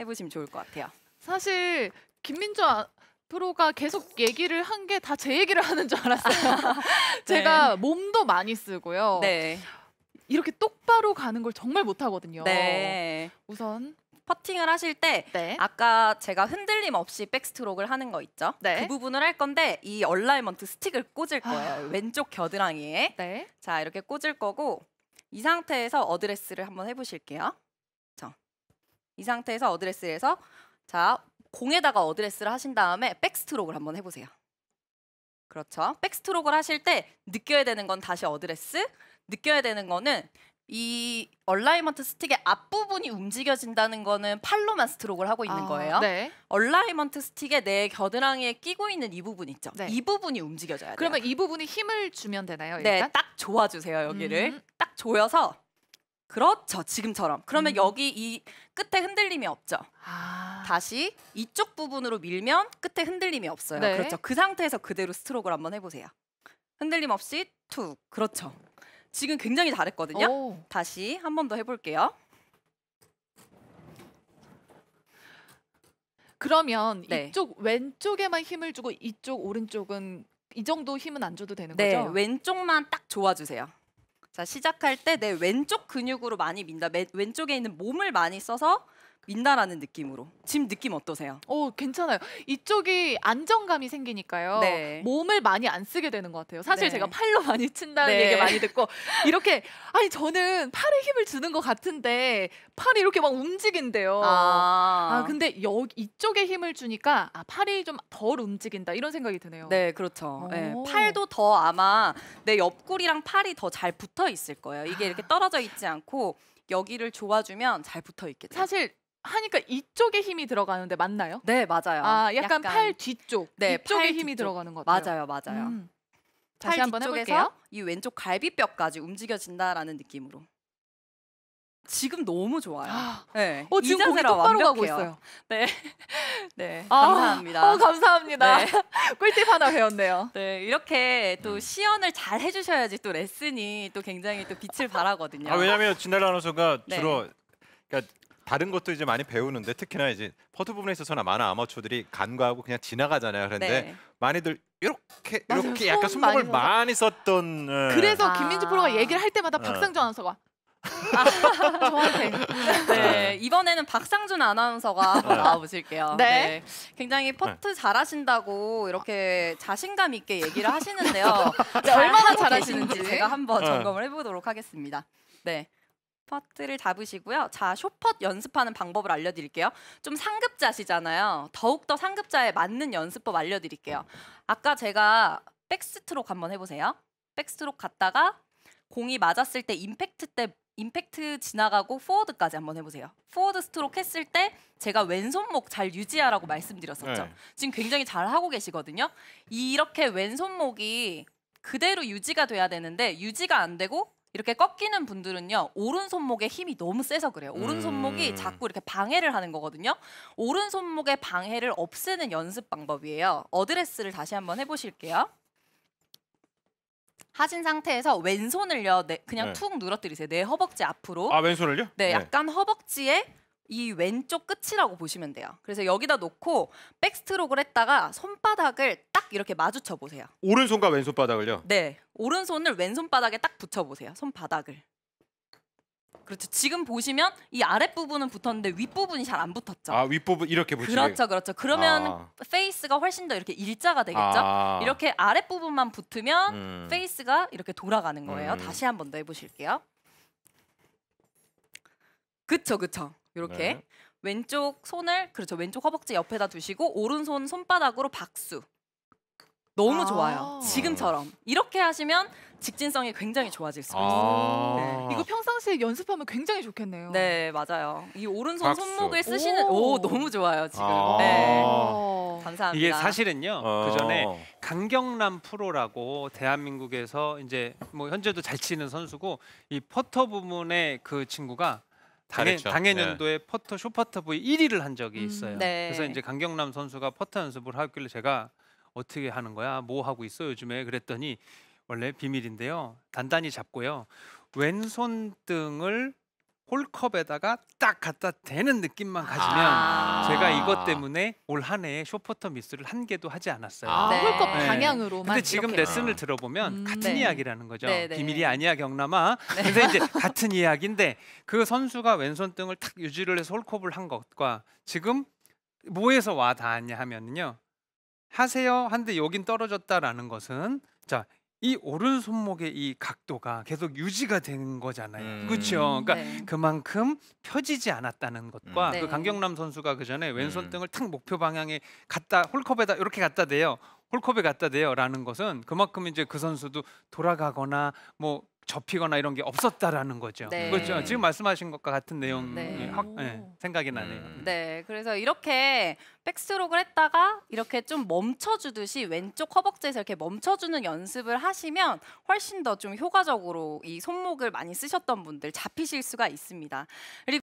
해보시면 좋을 것 같아요. 사실 김민주 아, 프로가 계속 얘기를 한 게 다 제 얘기를 하는 줄 알았어요. 네. 제가 몸도 많이 쓰고요. 네. 이렇게 똑바로 가는 걸 정말 못하거든요. 네. 우선 퍼팅을 하실 때 네. 아까 제가 흔들림 없이 백스트록을 하는 거 있죠? 네. 그 부분을 할 건데 이 얼라이먼트 스틱을 꽂을 아. 거예요. 아유. 왼쪽 겨드랑이에. 네. 자 이렇게 꽂을 거고 이 상태에서 어드레스를 한번 해보실게요. 이 상태에서 어드레스에서 자 공에다가 어드레스를 하신 다음에 백스트로크를 한번 해보세요. 그렇죠. 백스트로크를 하실 때 느껴야 되는 건 다시 어드레스, 느껴야 되는 거는 이 얼라이먼트 스틱의 앞부분이 움직여진다는 거는 팔로만 스트로크를 하고 있는 아, 거예요. 네. 얼라이먼트 스틱의 내 겨드랑이에 끼고 있는 이 부분 있죠. 네. 이 부분이 움직여져야 돼요. 그러면 이 부분이 힘을 주면 되나요? 네, 일단? 네, 딱 조아주세요 여기를. 음. 딱 조여서 그렇죠. 지금처럼. 그러면 음. 여기 이 끝에 흔들림이 없죠. 아. 다시 이쪽 부분으로 밀면 끝에 흔들림이 없어요. 네. 그렇죠. 그 상태에서 그대로 스트로크를 한번 해보세요. 흔들림 없이 툭. 그렇죠. 지금 굉장히 잘했거든요. 오. 다시 한 번 더 해볼게요. 그러면 네. 이쪽 왼쪽에만 힘을 주고 이쪽 오른쪽은 이 정도 힘은 안 줘도 되는 네. 거죠? 네. 왼쪽만 딱 좋아주세요. 자 시작할 때 내 왼쪽 근육으로 많이 민다. 왼쪽에 있는 몸을 많이 써서 민나라는 느낌으로 지금 느낌 어떠세요? 어 괜찮아요. 이쪽이 안정감이 생기니까요. 네. 몸을 많이 안 쓰게 되는 것 같아요. 사실 네. 제가 팔로 많이 친다는 네. 얘기 많이 듣고 이렇게 아니 저는 팔에 힘을 주는 것 같은데 팔이 이렇게 막 움직인대요. 아, 아 근데 여 이쪽에 힘을 주니까 아 팔이 좀 덜 움직인다 이런 생각이 드네요. 네 그렇죠. 어. 네, 팔도 더 아마 내 옆구리랑 팔이 더 잘 붙어 있을 거예요. 이게 아. 이렇게 떨어져 있지 않고 여기를 좋아주면 잘 붙어 있겠죠. 사실 하니까 이쪽에 힘이 들어가는데 맞나요? 네, 맞아요. 아, 약간, 약간 팔 뒤쪽. 네, 이쪽에 팔 힘이 뒤쪽. 들어가는 것 같아요. 맞아요, 맞아요. 음. 다시 한번 해볼게요. 이 왼쪽 갈비뼈까지 움직여진다라는 느낌으로. 지금 너무 좋아요. 아, 네. 어, 지금 공이 똑바로 가고 있어요. 네. 네. 아, 감사합니다. 어, 감사합니다. 네. 꿀팁 하나 배웠네요. 네. 이렇게 또 시연을 잘 해주셔야지 또 레슨이 또 굉장히 또 빛을 발하거든요. 아, 왜냐면 하 진달라 아나운서가 주로 그러니까 다른 것도 이제 많이 배우는데 특히나 이제 퍼트 부분에 있어서나 많은 아마추어들이 간과하고 그냥 지나가잖아요. 그런데 네. 많이들 이렇게 맞아요. 이렇게 약간 손많목을 써서. 많이 썼던 예. 그래서 아. 김민지 프로가 얘기를 할 때마다 어. 박상준 아나운서가 아, 저한테 네. 네, 이번에는 박상준 아나운서가 네. 나와보실게요. 네. 네, 굉장히 퍼트 네. 잘하신다고 이렇게 자신감 있게 얘기를 하시는데요. 얼마나 잘하시는지 제가 한번 점검을 해보도록 하겠습니다. 네. 퍼트를 잡으시고요. 자, 쇼퍼 연습하는 방법을 알려드릴게요. 좀 상급자시잖아요. 더욱더 상급자에 맞는 연습법 알려드릴게요. 아까 제가 백스트로크 한번 해보세요. 백스트로크 갔다가 공이 맞았을 때 임팩트 때 임팩트 지나가고 포워드까지 한번 해보세요. 포워드 스트로크 했을 때 제가 왼손목 잘 유지하라고 말씀드렸었죠. 네. 지금 굉장히 잘 하고 계시거든요. 이렇게 왼손목이 그대로 유지가 돼야 되는데 유지가 안 되고 이렇게 꺾이는 분들은요 오른손목에 힘이 너무 세서 그래요 오른손목이 음... 자꾸 이렇게 방해를 하는 거거든요 오른손목의 방해를 없애는 연습 방법이에요 어드레스를 다시 한번 해보실게요 하신 상태에서 왼손을요 네, 그냥 네. 툭 늘어뜨리세요 내 네, 허벅지 앞으로 아 왼손을요? 네, 네. 약간 허벅지에 이 왼쪽 끝이라고 보시면 돼요. 그래서 여기다 놓고 백스트로크를 했다가 손바닥을 딱 이렇게 마주쳐 보세요. 오른손과 왼손바닥을요? 네. 오른손을 왼손바닥에 딱 붙여 보세요. 손바닥을. 그렇죠. 지금 보시면 이 아랫부분은 붙었는데 윗부분이 잘 안 붙었죠. 아, 윗부분 이렇게 붙이 그렇죠. 그렇죠. 그러면 아. 페이스가 훨씬 더 이렇게 일자가 되겠죠. 아. 이렇게 아랫부분만 붙으면 음. 페이스가 이렇게 돌아가는 거예요. 음. 다시 한번 더 해보실게요. 그쵸, 그쵸. 이렇게 네. 왼쪽 손을 그렇죠 왼쪽 허벅지 옆에다 두시고 오른손 손바닥으로 박수 너무 아 좋아요 지금처럼 이렇게 하시면 직진성이 굉장히 좋아질 수 있어요 아 네. 이거 평상시에 연습하면 굉장히 좋겠네요 네 맞아요 이 오른손 박수. 손목을 쓰시는 오, 오 너무 좋아요 지금 아 네. 감사합니다 이게 사실은요 어. 그 전에 강경남 프로라고 대한민국에서 이제 뭐 현재도 잘 치는 선수고 이 퍼터 부문의 그 친구가 당해, 당해년도에 예. 퍼터 쇼퍼터 부위 1위를 한 적이 음, 있어요. 음, 네. 그래서 이제 강경남 선수가 퍼터 연습을 하길래 제가 어떻게 하는 거야? 뭐 하고 있어 요즘에? 그랬더니 원래 비밀인데요. 단단히 잡고요. 왼손등을 홀컵에다가 딱 갖다 대는 느낌만 가지면 아 제가 이것 때문에 올 한 해에 쇼포터 미스를 한 개도 하지 않았어요. 아 네. 홀컵 네. 방향으로만. 근데 지금 레슨을 들어보면 음 같은 네. 이야기라는 거죠. 네, 네. 비밀이 아니야 경남아. 네. 근데 이제 같은 이야기인데 그 선수가 왼손 등을 탁 유지를 해서 홀컵을 한 것과 지금 뭐에서 와 닿았냐 하면은요. 하세요 한데 여긴 떨어졌다라는 것은 자이 오른 손목의 이 각도가 계속 유지가 된 거잖아요. 음. 그렇죠. 그러니까 네. 그만큼 펴지지 않았다는 것과 음. 그 네. 강경남 선수가 그 전에 왼손 음. 등을 탁 목표 방향에 갖다 홀컵에다 이렇게 갖다 대요. 홀컵에 갖다 대요라는 것은 그만큼 이제 그 선수도 돌아가거나 뭐 접히거나 이런 게 없었다라는 거죠. 네. 그렇죠. 지금 말씀하신 것과 같은 내용 네. 확 네, 생각이 나네요. 음. 네, 그래서 이렇게 백스트로크를 했다가 이렇게 좀 멈춰주듯이 왼쪽 허벅지에서 이렇게 멈춰주는 연습을 하시면 훨씬 더 좀 효과적으로 이 손목을 많이 쓰셨던 분들 잡히실 수가 있습니다. 그리고